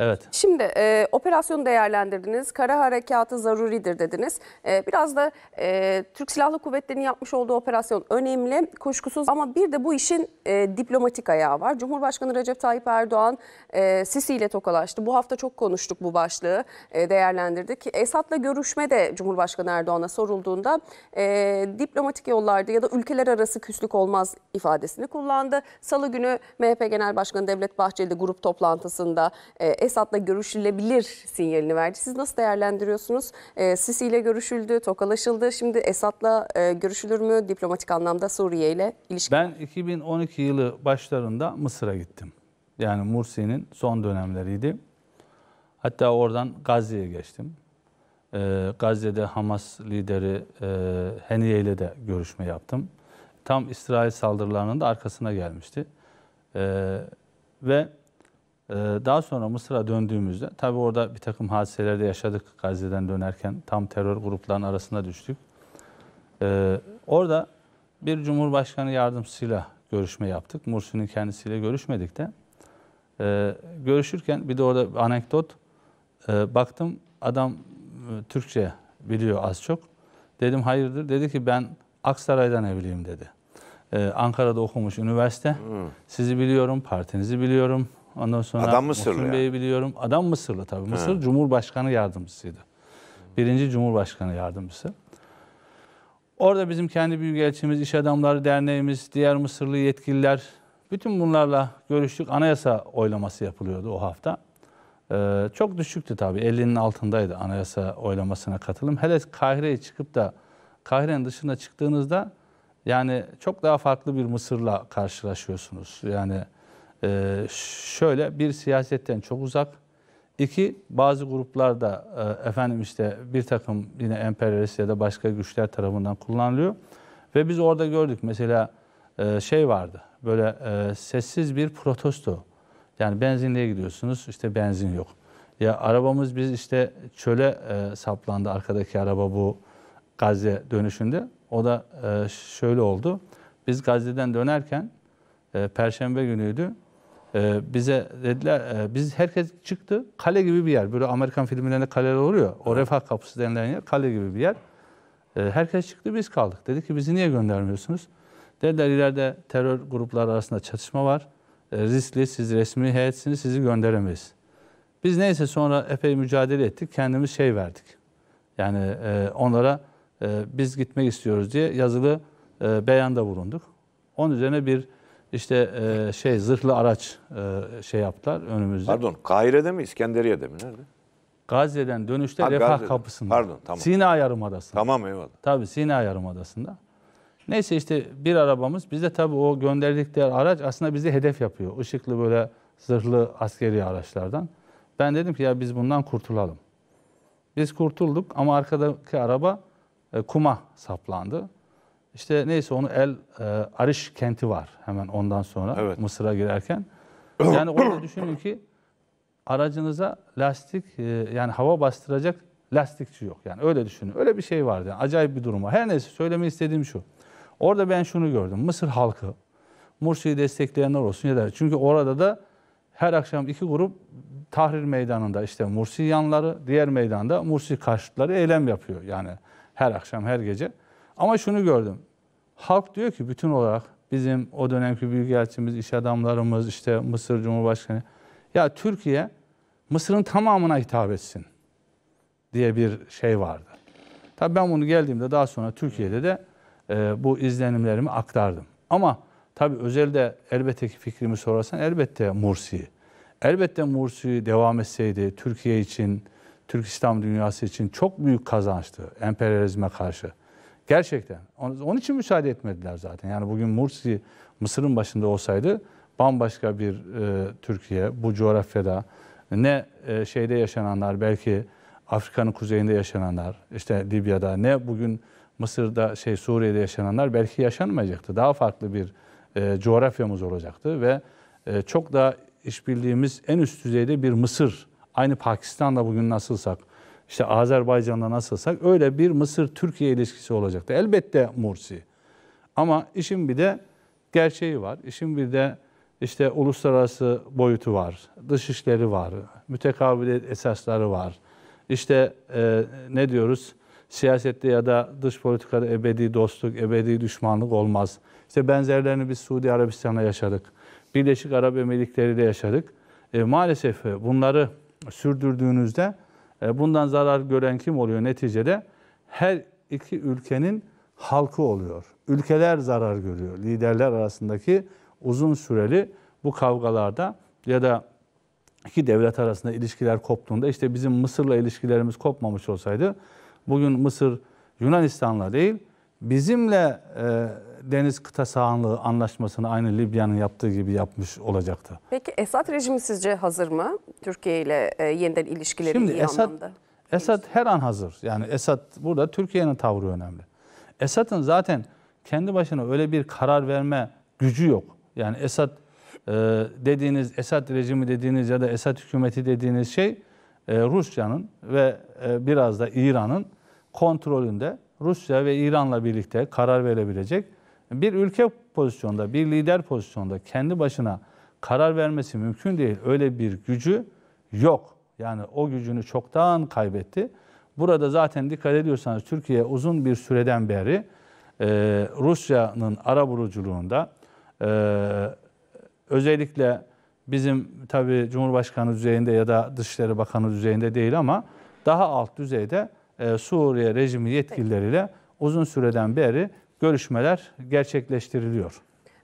Evet. Şimdi e, operasyonu değerlendirdiniz. Kara harekatı zaruridir dediniz. E, biraz da e, Türk Silahlı Kuvvetleri'nin yapmış olduğu operasyon önemli kuşkusuz ama bir de bu işin e, diplomatik ayağı var. Cumhurbaşkanı Recep Tayyip Erdoğan e, Sisi ile tokalaştı. Bu hafta çok konuştuk bu başlığı e, değerlendirdik. Esat'la görüşme de Cumhurbaşkanı Erdoğan'a sorulduğunda e, diplomatik yollarda ya da ülkeler arası küslük olmaz ifadesini kullandı. Salı günü MHP Genel Başkanı Devlet Bahçeli grup toplantısında e, Esad'la görüşülebilir sinyalini verdi. Siz nasıl değerlendiriyorsunuz? E, Sisi ile görüşüldü, tokalaşıldı. Şimdi Esad'la e, görüşülür mü diplomatik anlamda Suriye ile ilişki? Ben 2012 yılı başlarında Mısır'a gittim. Yani Mursi'nin son dönemleriydi. Hatta oradan Gazze'ye geçtim. E, Gazze'de Hamas lideri e, Heniye ile de görüşme yaptım. Tam İsrail saldırılarının da arkasına gelmişti. E, ve ee, daha sonra Mısır'a döndüğümüzde, tabii orada bir takım hadiselerde yaşadık Gazze'den dönerken. Tam terör gruplarının arasında düştük. Ee, orada bir Cumhurbaşkanı yardımcısıyla görüşme yaptık. Mursi'nin kendisiyle görüşmedik de. Ee, görüşürken bir de orada bir anekdot. E, baktım adam e, Türkçe biliyor az çok. Dedim hayırdır? Dedi ki ben Aksaray'dan evliyim dedi. Ankara'da okumuş üniversite. Hmm. Sizi biliyorum, partinizi biliyorum Ondan sonra Adam Mısırlı Muhsin yani. Bey'i biliyorum. Adam Mısırlı tabii. He. Mısır Cumhurbaşkanı yardımcısıydı. Birinci Cumhurbaşkanı yardımcısı. Orada bizim kendi büyükelçimiz, iş adamları derneğimiz, diğer Mısırlı yetkililer bütün bunlarla görüştük. Anayasa oylaması yapılıyordu o hafta. Ee, çok düşüktü tabii. 50'nin altındaydı anayasa oylamasına katılım. Hele Kahire'ye çıkıp da Kahire'nin dışına çıktığınızda yani çok daha farklı bir Mısır'la karşılaşıyorsunuz. Yani ee, şöyle bir siyasetten çok uzak, iki bazı gruplarda e, efendim işte bir takım yine emperyalist ya da başka güçler tarafından kullanılıyor. Ve biz orada gördük mesela e, şey vardı böyle e, sessiz bir protesto. Yani benzinliğe gidiyorsunuz işte benzin yok. Ya arabamız biz işte çöle e, saplandı arkadaki araba bu Gazze dönüşünde. O da e, şöyle oldu. Biz Gazze'den dönerken e, Perşembe günüydü. Ee, bize dediler e, biz herkes çıktı kale gibi bir yer böyle Amerikan filmlerinde kaleler oluyor o refah kapısı denilen yer kale gibi bir yer ee, herkes çıktı biz kaldık dedi ki bizi niye göndermiyorsunuz dediler ileride terör grupları arasında çatışma var ee, riskli siz resmi heyetsiniz sizi gönderemeyiz biz neyse sonra epey mücadele ettik kendimiz şey verdik yani e, onlara e, biz gitmek istiyoruz diye yazılı beyanda bulunduk onun üzerine bir işte e, şey zırhlı araç e, şey yaptılar önümüzde. Pardon Kahire'de mi İskenderiye'de mi nerede? Gazze'den dönüşte ha, Refah Gazze'de. kapısında. Pardon tamam. Sina Yarımadası'nda. Tamam eyvallah. Tabii Sina Yarımadası'nda. Neyse işte bir arabamız bize tabii o gönderdikleri araç aslında bizi hedef yapıyor. Işıklı böyle zırhlı askeri araçlardan. Ben dedim ki ya biz bundan kurtulalım. Biz kurtulduk ama arkadaki araba e, kuma saplandı. İşte neyse onu El e, Ariş kenti var hemen ondan sonra evet. Mısır'a girerken. Yani orada düşünün ki aracınıza lastik e, yani hava bastıracak lastikçi yok. Yani öyle düşünün. Öyle bir şey vardı. Yani acayip bir durum var. Her neyse söylemeyi istediğim şu. Orada ben şunu gördüm. Mısır halkı Mursi'yi destekleyenler olsun ya da Çünkü orada da her akşam iki grup Tahrir Meydanı'nda işte Mursi yanları, diğer meydanda Mursi karşıtları eylem yapıyor. Yani her akşam, her gece. Ama şunu gördüm. Halk diyor ki bütün olarak bizim o dönemki büyükelçimiz, iş adamlarımız, işte Mısır Cumhurbaşkanı. Ya Türkiye Mısır'ın tamamına hitap etsin diye bir şey vardı. Tabii ben bunu geldiğimde daha sonra Türkiye'de de e, bu izlenimlerimi aktardım. Ama tabii özelde elbette ki fikrimi sorarsan elbette Mursiyi, Elbette Mursiyi devam etseydi Türkiye için, Türk İslam dünyası için çok büyük kazançtı emperyalizme karşı. Gerçekten. Onun için müsaade etmediler zaten. Yani bugün Mursi Mısır'ın başında olsaydı bambaşka bir e, Türkiye bu coğrafyada ne e, şeyde yaşananlar belki Afrika'nın kuzeyinde yaşananlar işte Libya'da ne bugün Mısır'da şey Suriye'de yaşananlar belki yaşanmayacaktı. Daha farklı bir e, coğrafyamız olacaktı ve e, çok daha işbirliğimiz en üst düzeyde bir Mısır aynı Pakistan'da bugün nasılsak işte Azerbaycan'da nasılsak öyle bir Mısır-Türkiye ilişkisi olacaktı. Elbette Mursi. Ama işin bir de gerçeği var. İşin bir de işte uluslararası boyutu var, dışişleri işleri var, mütekabiliyet esasları var. İşte e, ne diyoruz? Siyasette ya da dış politikada ebedi dostluk, ebedi düşmanlık olmaz. İşte benzerlerini biz Suudi Arabistan'la yaşadık. Birleşik Arap Emirlikleri'yle yaşadık. E, maalesef bunları sürdürdüğünüzde e, bundan zarar gören kim oluyor neticede? Her iki ülkenin halkı oluyor. Ülkeler zarar görüyor. Liderler arasındaki uzun süreli bu kavgalarda ya da iki devlet arasında ilişkiler koptuğunda işte bizim Mısır'la ilişkilerimiz kopmamış olsaydı bugün Mısır Yunanistan'la değil bizimle e, deniz kıta sahanlığı anlaşmasını aynı Libya'nın yaptığı gibi yapmış olacaktı. Peki Esad rejimi sizce hazır mı? Türkiye ile e, yeniden ilişkileri Şimdi iyi Esad, anlamda. Esad her an hazır. Yani Esad burada Türkiye'nin tavrı önemli. Esad'ın zaten kendi başına öyle bir karar verme gücü yok. Yani Esad e, dediğiniz, Esad rejimi dediğiniz ya da Esad hükümeti dediğiniz şey e, Rusya'nın ve e, biraz da İran'ın kontrolünde Rusya ve İran'la birlikte karar verebilecek bir ülke pozisyonda, bir lider pozisyonda kendi başına karar vermesi mümkün değil. Öyle bir gücü yok. Yani o gücünü çoktan kaybetti. Burada zaten dikkat ediyorsanız Türkiye uzun bir süreden beri e, Rusya'nın ara buluculuğunda e, özellikle bizim tabi Cumhurbaşkanı düzeyinde ya da Dışişleri Bakanı düzeyinde değil ama daha alt düzeyde e, Suriye rejimi yetkilileriyle uzun süreden beri görüşmeler gerçekleştiriliyor.